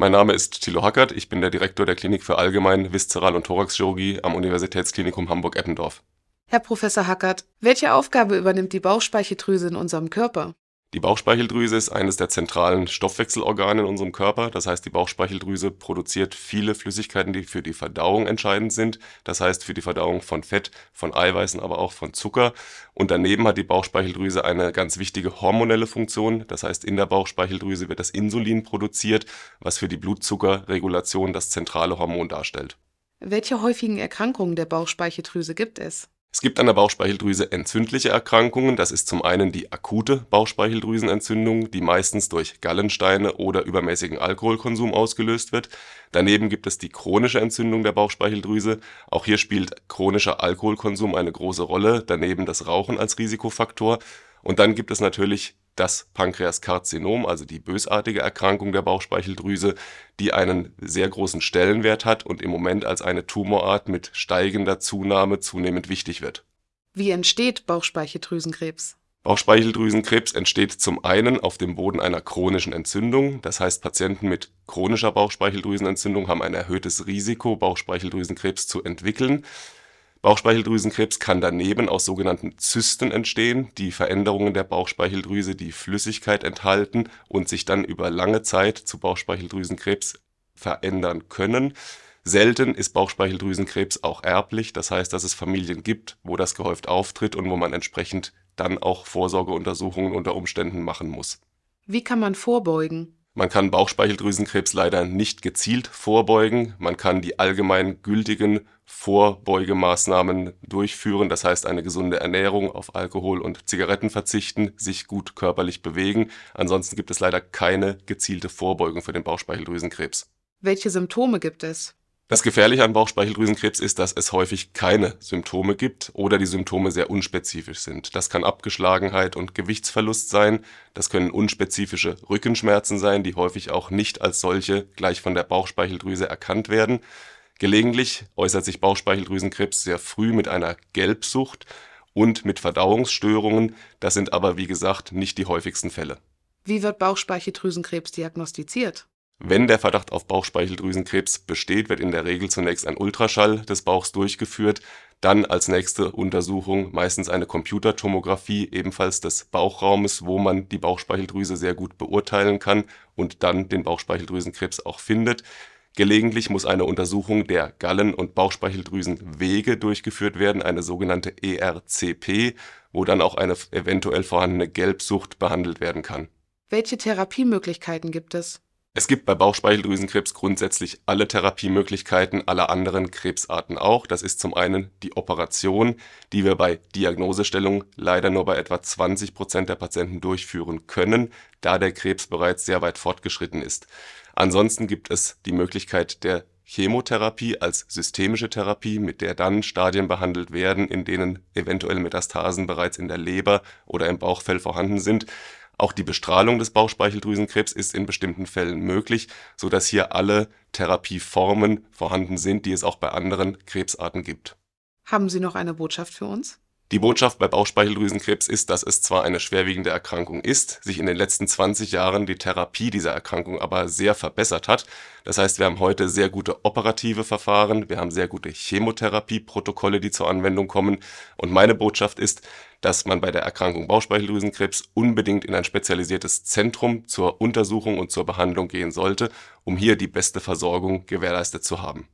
Mein Name ist Thilo Hackert, ich bin der Direktor der Klinik für Allgemein-, Viszeral- und Thoraxchirurgie am Universitätsklinikum Hamburg-Eppendorf. Herr Professor Hackert, welche Aufgabe übernimmt die Bauchspeicheldrüse in unserem Körper? Die Bauchspeicheldrüse ist eines der zentralen Stoffwechselorgane in unserem Körper. Das heißt, die Bauchspeicheldrüse produziert viele Flüssigkeiten, die für die Verdauung entscheidend sind. Das heißt, für die Verdauung von Fett, von Eiweißen, aber auch von Zucker. Und daneben hat die Bauchspeicheldrüse eine ganz wichtige hormonelle Funktion. Das heißt, in der Bauchspeicheldrüse wird das Insulin produziert, was für die Blutzuckerregulation das zentrale Hormon darstellt. Welche häufigen Erkrankungen der Bauchspeicheldrüse gibt es? Es gibt an der Bauchspeicheldrüse entzündliche Erkrankungen. Das ist zum einen die akute Bauchspeicheldrüsenentzündung, die meistens durch Gallensteine oder übermäßigen Alkoholkonsum ausgelöst wird. Daneben gibt es die chronische Entzündung der Bauchspeicheldrüse. Auch hier spielt chronischer Alkoholkonsum eine große Rolle, daneben das Rauchen als Risikofaktor. Und dann gibt es natürlich das Pankreaskarzinom, also die bösartige Erkrankung der Bauchspeicheldrüse, die einen sehr großen Stellenwert hat und im Moment als eine Tumorart mit steigender Zunahme zunehmend wichtig wird. Wie entsteht Bauchspeicheldrüsenkrebs? Bauchspeicheldrüsenkrebs entsteht zum einen auf dem Boden einer chronischen Entzündung. Das heißt, Patienten mit chronischer Bauchspeicheldrüsenentzündung haben ein erhöhtes Risiko, Bauchspeicheldrüsenkrebs zu entwickeln. Bauchspeicheldrüsenkrebs kann daneben aus sogenannten Zysten entstehen, die Veränderungen der Bauchspeicheldrüse, die Flüssigkeit enthalten und sich dann über lange Zeit zu Bauchspeicheldrüsenkrebs verändern können. Selten ist Bauchspeicheldrüsenkrebs auch erblich, das heißt, dass es Familien gibt, wo das gehäuft auftritt und wo man entsprechend dann auch Vorsorgeuntersuchungen unter Umständen machen muss. Wie kann man vorbeugen? Man kann Bauchspeicheldrüsenkrebs leider nicht gezielt vorbeugen. Man kann die allgemein gültigen Vorbeugemaßnahmen durchführen, das heißt eine gesunde Ernährung, auf Alkohol und Zigaretten verzichten, sich gut körperlich bewegen. Ansonsten gibt es leider keine gezielte Vorbeugung für den Bauchspeicheldrüsenkrebs. Welche Symptome gibt es? Das Gefährliche an Bauchspeicheldrüsenkrebs ist, dass es häufig keine Symptome gibt oder die Symptome sehr unspezifisch sind. Das kann Abgeschlagenheit und Gewichtsverlust sein, das können unspezifische Rückenschmerzen sein, die häufig auch nicht als solche gleich von der Bauchspeicheldrüse erkannt werden. Gelegentlich äußert sich Bauchspeicheldrüsenkrebs sehr früh mit einer Gelbsucht und mit Verdauungsstörungen. Das sind aber, wie gesagt, nicht die häufigsten Fälle. Wie wird Bauchspeicheldrüsenkrebs diagnostiziert? Wenn der Verdacht auf Bauchspeicheldrüsenkrebs besteht, wird in der Regel zunächst ein Ultraschall des Bauchs durchgeführt, dann als nächste Untersuchung meistens eine Computertomographie ebenfalls des Bauchraumes, wo man die Bauchspeicheldrüse sehr gut beurteilen kann und dann den Bauchspeicheldrüsenkrebs auch findet. Gelegentlich muss eine Untersuchung der Gallen- und Bauchspeicheldrüsenwege durchgeführt werden, eine sogenannte ERCP, wo dann auch eine eventuell vorhandene Gelbsucht behandelt werden kann. Welche Therapiemöglichkeiten gibt es? Es gibt bei Bauchspeicheldrüsenkrebs grundsätzlich alle Therapiemöglichkeiten aller anderen Krebsarten auch. Das ist zum einen die Operation, die wir bei Diagnosestellung leider nur bei etwa 20 Prozent der Patienten durchführen können, da der Krebs bereits sehr weit fortgeschritten ist. Ansonsten gibt es die Möglichkeit der Chemotherapie als systemische Therapie, mit der dann Stadien behandelt werden, in denen eventuell Metastasen bereits in der Leber oder im Bauchfell vorhanden sind. Auch die Bestrahlung des Bauchspeicheldrüsenkrebs ist in bestimmten Fällen möglich, so dass hier alle Therapieformen vorhanden sind, die es auch bei anderen Krebsarten gibt. Haben Sie noch eine Botschaft für uns? Die Botschaft bei Bauchspeicheldrüsenkrebs ist, dass es zwar eine schwerwiegende Erkrankung ist, sich in den letzten 20 Jahren die Therapie dieser Erkrankung aber sehr verbessert hat. Das heißt, wir haben heute sehr gute operative Verfahren, wir haben sehr gute Chemotherapieprotokolle, die zur Anwendung kommen. Und meine Botschaft ist, dass man bei der Erkrankung Bauchspeicheldrüsenkrebs unbedingt in ein spezialisiertes Zentrum zur Untersuchung und zur Behandlung gehen sollte, um hier die beste Versorgung gewährleistet zu haben.